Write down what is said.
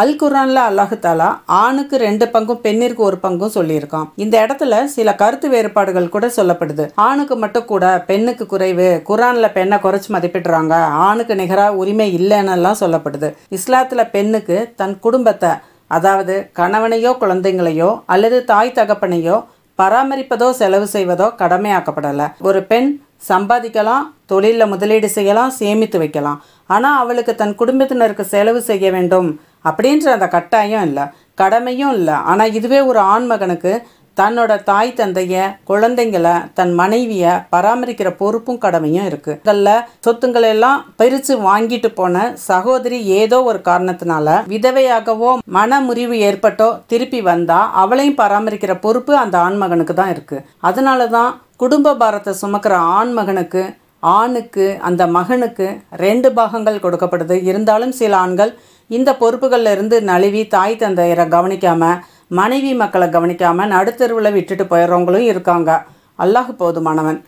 அல் குரான்ல அல்லாஹாலா ஆணுக்கு ரெண்டு பங்கும் பெண்ணிற்கு ஒரு பங்கும் சொல்லியிருக்கான் இந்த இடத்துல சில கருத்து வேறுபாடுகள் கூட சொல்லப்படுது ஆணுக்கு மட்டும் கூட பெண்ணுக்கு குறைவு குரான்ல பெண்ணை குறைச்சு மதிப்பிடுறாங்க ஆணுக்கு நிகராக உரிமை இல்லைன்னெல்லாம் சொல்லப்படுது இஸ்லாத்துல பெண்ணுக்கு தன் குடும்பத்தை அதாவது கணவனையோ குழந்தைங்களையோ அல்லது தாய் தகப்பனையோ பராமரிப்பதோ செலவு செய்வதோ கடமையாக்கப்படலை ஒரு பெண் சம்பாதிக்கலாம் தொழிலில் முதலீடு செய்யலாம் சேமித்து வைக்கலாம் ஆனால் அவளுக்கு தன் குடும்பத்தினருக்கு செலவு செய்ய வேண்டும் அப்படின்ற அந்த கட்டாயம் இல்லை கடமையும் இல்லை ஆனால் இதுவே ஒரு ஆண்மகனுக்கு தன்னோட தாய் தந்தைய குழந்தைங்களை தன் மனைவியை பராமரிக்கிற பொறுப்பும் கடமையும் இருக்குது இதில் எல்லாம் பிரித்து வாங்கிட்டு போன சகோதரி ஏதோ ஒரு காரணத்தினால விதவையாகவோ மன முறிவு ஏற்பட்டோ திருப்பி வந்தால் அவளையும் பராமரிக்கிற பொறுப்பு அந்த ஆண்மகனுக்கு தான் இருக்குது அதனால தான் குடும்ப பாரத்தை சுமக்கிற ஆண்மகனுக்கு ஆணுக்கு அந்த மகனுக்கு ரெண்டு பாகங்கள் கொடுக்கப்படுது இருந்தாலும் சில ஆண்கள் இந்த பொறுப்புகளில் இருந்து நழுவி தாய் தந்தையரை கவனிக்காமல் மனைவி மக்களை கவனிக்காமல் நடுத்தருவில் விட்டுட்டு போயிடுறவங்களும் இருக்காங்க அல்லாஹ் போதுமானவன்